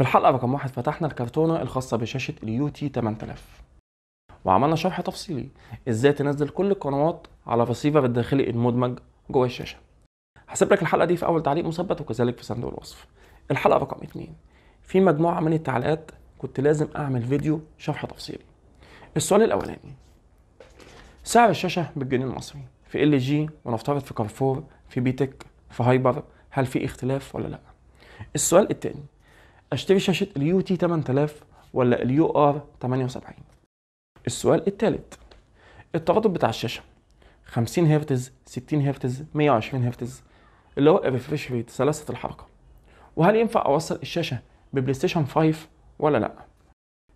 في الحلقة رقم واحد فتحنا الكرتونة الخاصة بشاشة اليو تي 8000 وعملنا شرح تفصيلي ازاي تنزل كل القنوات على الرسيفر الداخلي المدمج جوه الشاشة هسيب لك الحلقة دي في أول تعليق مثبت وكذلك في صندوق الوصف الحلقة رقم اتنين في مجموعة من التعليقات كنت لازم أعمل فيديو شرح تفصيلي السؤال الأولاني سعر الشاشة بالجنيه المصري في ال جي ونفترض في كارفور في بيتك في هايبر هل في اختلاف ولا لا السؤال الثاني اشتري شاشة اليو تي 8000 ولا اليو ار 78 السؤال الثالث التردد بتاع الشاشة 50 هرتز 60 هرتز 120 هرتز اللي هو الريفرش ريت سلاسة الحركة وهل ينفع أوصل الشاشة ببلاي ستيشن 5 ولا لأ؟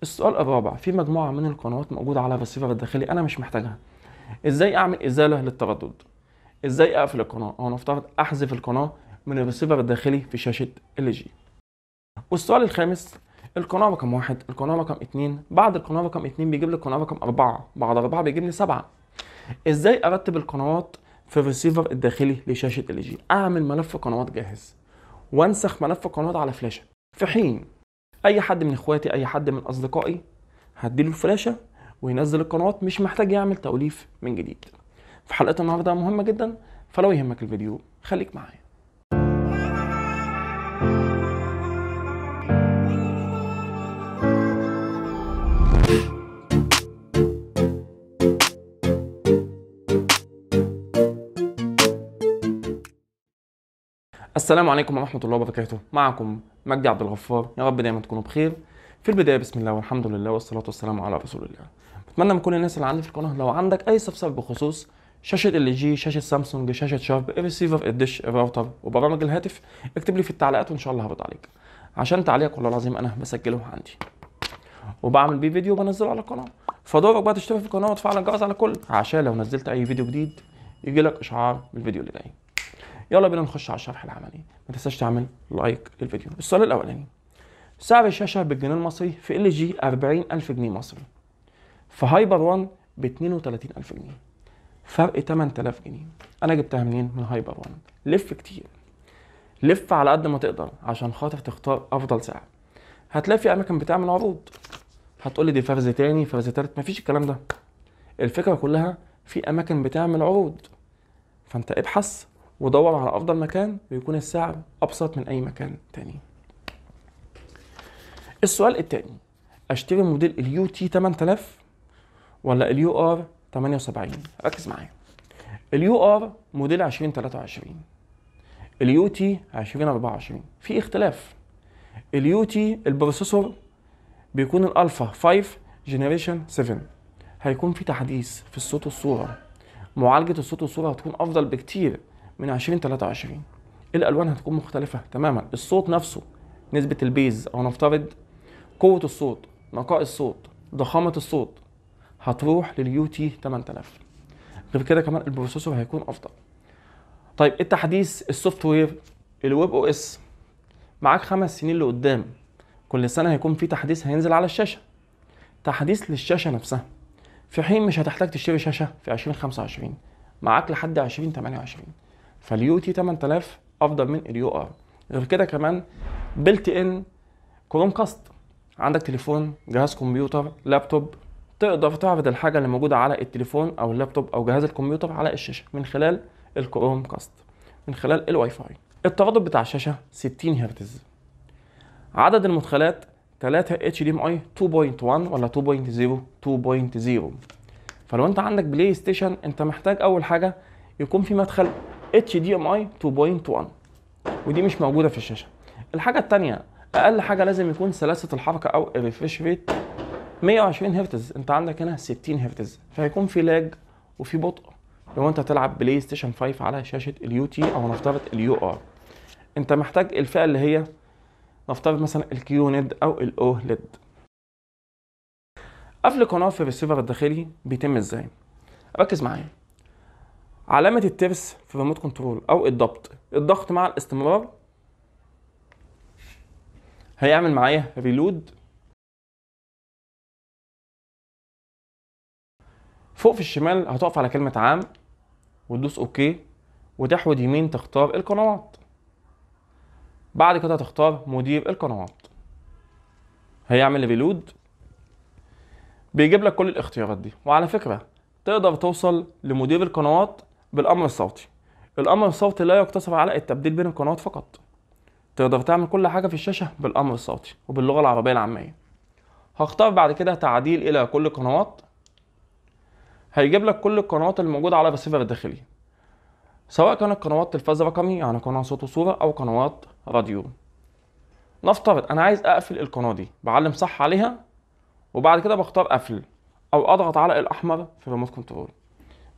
السؤال الرابع في مجموعة من القنوات موجودة على الرسيفر الداخلي أنا مش محتاجها إزاي أعمل إزالة للتردد؟ إزاي أقفل القناة؟ أو نفترض أحذف القناة من الرسيفر الداخلي في شاشة ال جي والسؤال الخامس القناة رقم واحد القناة رقم اتنين بعد القناة رقم اتنين بيجيب لي القناة رقم أربعة بعد أربعة بيجيب لي سبعة ازاي أرتب القنوات في الريسيفر الداخلي لشاشة ال جي أعمل ملف قنوات جاهز وانسخ ملف قنوات على فلاشة في حين أي حد من إخواتي أي حد من أصدقائي هديله الفلاشة وينزل القنوات مش محتاج يعمل توليف من جديد في حلقة النهاردة مهمة جدا فلو يهمك الفيديو خليك معايا السلام عليكم ورحمة الله وبركاته معكم مجدي عبد الغفار يا رب دايما تكونوا بخير في البداية بسم الله والحمد لله والصلاة والسلام على رسول الله بتمنى من كل الناس اللي عندي في القناة لو عندك أي استفسار بخصوص شاشة ال جي شاشة سامسونج شاشة شارب الريسيفر الدش الراوتر وبرامج الهاتف اكتب لي في التعليقات وإن شاء الله هرد عليك عشان تعليقك والله العظيم أنا بسجله عندي وبعمل بيه فيديو وبنزله على القناة فدورك بقى تشترك في القناة وتفعل الجرس على كل عشان لو نزلت أي فيديو جديد يجيلك إشعار بالفيديو اللي جاي يلا بينا نخش على الشرح العملي ما تنساش تعمل لايك للفيديو السؤال الاولاني سعر الشاشه بالجنيه المصري في ال جي 40000 جنيه مصري في هايبر 1 ب 32000 جنيه فرق 8000 جنيه انا جبتها منين من هايبر 1 لف كتير لف على قد ما تقدر عشان خاطر تختار افضل سعر هتلاقي في اماكن بتعمل عروض هتقولي دي فرز تاني فرز تالت مفيش الكلام ده الفكره كلها في اماكن بتعمل عروض فانت ابحث ودور على افضل مكان ويكون السعر ابسط من اي مكان تاني السؤال التاني اشتري موديل اليو تي 8000 ولا اليو ار 78 ركز معايا اليو ار موديل 2023 اليو تي 2024 في اختلاف اليو تي البروسيسور بيكون الالفا 5 جنريشن 7 هيكون في تحديث في الصوت والصوره معالجه الصوت والصوره هتكون افضل بكتير من 20 23 الالوان هتكون مختلفه تماما الصوت نفسه نسبه البيز او نفترض قوه الصوت نقاء الصوت ضخامه الصوت هتروح لليو تي 8000 غير كده كمان البروسيسور هيكون افضل طيب إيه التحديث السوفت وير الويب او اس معاك خمس سنين لقدام كل سنه هيكون في تحديث هينزل على الشاشه تحديث للشاشه نفسها في حين مش هتحتاج تشتري شاشه في 2025 معاك لحد 2028 فاليو تي 8000 افضل من اليو ار غير كده كمان بلت ان كروم كاست عندك تليفون جهاز كمبيوتر لابتوب تقدر تعرض الحاجه اللي موجوده على التليفون او اللابتوب او جهاز الكمبيوتر على الشاشه من خلال الكروم كاست من خلال الواي فاي التردد بتاع الشاشه 60 هرتز عدد المدخلات 3 اتش دي ام اي 2.1 ولا 2.0 2.0 فلو انت عندك بلاي ستيشن انت محتاج اول حاجه يكون في مدخل اتش دي ام اي 2.1 ودي مش موجوده في الشاشه الحاجه الثانيه اقل حاجه لازم يكون سلاسه الحركه او الريفريش ريت 120 هرتز انت عندك هنا 60 هرتز فهيكون في لاج وفي بطء لو انت تلعب بلاي ستيشن 5 على شاشه اليو تي او نفترض اليو ار انت محتاج الفئه اللي هي نفترض مثلا الكيو نيد او الاو ليد قفل قناه في الريسيفر الداخلي بيتم ازاي ركز معايا علامة الترس في الريموت كنترول أو الضبط الضغط مع الاستمرار هيعمل معايا ريلود فوق في الشمال هتقف على كلمة عام وتدوس اوكي وتحود يمين تختار القنوات بعد كده تختار مدير القنوات هيعمل ريلود بيجيب لك كل الاختيارات دي وعلى فكرة تقدر توصل لمدير القنوات بالامر الصوتي الامر الصوتي لا يقتصر على التبديل بين القنوات فقط تقدر تعمل كل حاجه في الشاشه بالامر الصوتي وباللغه العربيه العاميه هختار بعد كده تعديل الى كل القنوات هيجيب لك كل القنوات الموجوده على الريسيفر الداخلي سواء كانت قنوات تلفاز رقمي يعني قناه صوت وصوره او قنوات راديو نفترض انا عايز اقفل القناه دي بعلم صح عليها وبعد كده بختار قفل او اضغط على الاحمر في الريموت كنترول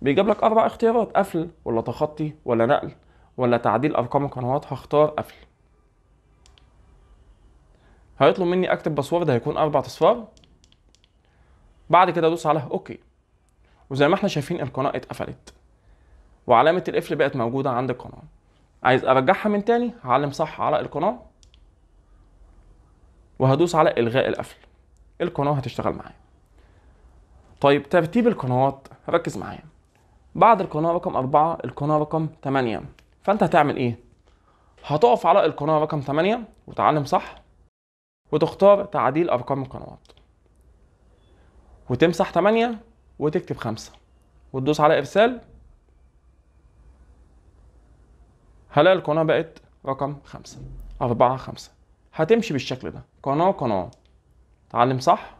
بيجيب لك اربع اختيارات قفل ولا تخطي ولا نقل ولا تعديل ارقام القنوات هختار قفل هيطلب مني اكتب باسورد هيكون اربع اصفار بعد كده ادوس على اوكي وزي ما احنا شايفين القناه اتقفلت وعلامه القفل بقت موجوده عند القناه عايز ارجعها من تاني هعلم صح على القناه وهدوس على الغاء القفل القناه هتشتغل معايا طيب ترتيب القنوات ركز معايا بعد القناة رقم أربعة القناة رقم تمانية فأنت هتعمل إيه؟ هتقف على القناة رقم تمانية وتعلم صح وتختار تعديل أرقام القنوات وتمسح تمانية وتكتب خمسة وتدوس على إرسال هلا القناة بقت رقم خمسة أربعة خمسة هتمشي بالشكل ده قناة قناة تعلم صح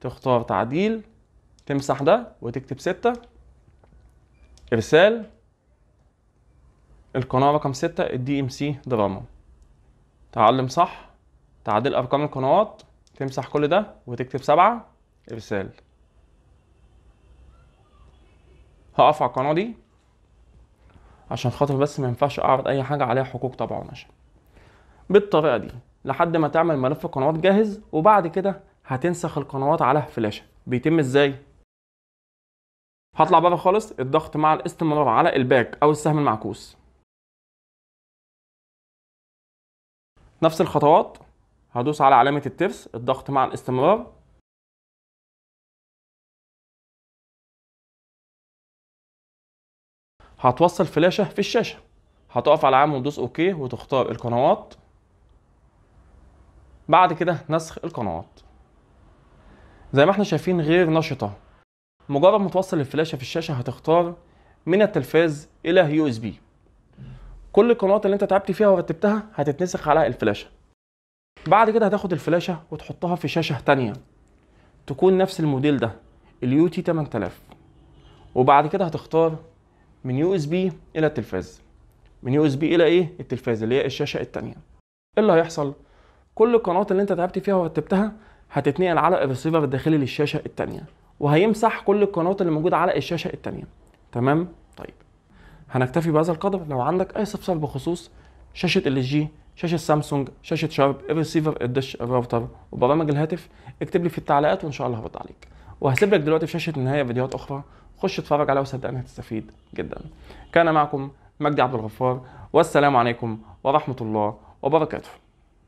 تختار تعديل تمسح ده وتكتب سته إرسال القناة رقم ستة الدي ام سي دراما تعلم صح تعديل أرقام القنوات تمسح كل ده وتكتب سبعة إرسال هقف على القناة دي عشان خاطر بس ما ينفعش أعرض أي حاجة عليها حقوق طبع عشان بالطريقة دي لحد ما تعمل ملف قنوات جاهز وبعد كده هتنسخ القنوات على فلاشة بيتم ازاي؟ هطلع بره خالص الضغط مع الاستمرار على الباك او السهم المعكوس نفس الخطوات هدوس على علامة الترس الضغط مع الاستمرار هتوصل فلاشة في الشاشة هتقف على عام وتدوس اوكي وتختار القنوات بعد كده نسخ القنوات زي ما احنا شايفين غير نشطة مجرد ما توصل الفلاشه في الشاشه هتختار من التلفاز الى يو اس بي كل القنوات اللي انت تعبت فيها ورتبتها هتتنسخ على الفلاشه بعد كده هتاخد الفلاشه وتحطها في شاشه تانية تكون نفس الموديل ده اليو تي 8000 وبعد كده هتختار من يو اس بي الى التلفاز من يو اس بي الى ايه التلفاز اللي هي الشاشه التانية ايه اللي هيحصل كل القنوات اللي انت تعبت فيها ورتبتها هتتنقل على الريسيفر الداخلي للشاشه التانية وهيمسح كل القنوات اللي موجوده على الشاشه الثانيه تمام طيب هنكتفي بهذا القدر لو عندك اي استفسار بخصوص شاشه ال جي شاشه سامسونج شاشه شارب الريسيفر الدش الراوتر وبرامج الهاتف اكتب لي في التعليقات وان شاء الله هرد عليك وهسيب لك دلوقتي في شاشه النهايه فيديوهات اخرى خش اتفرج عليها وصدقني هتستفيد جدا كان معكم مجدي عبد الغفار والسلام عليكم ورحمه الله وبركاته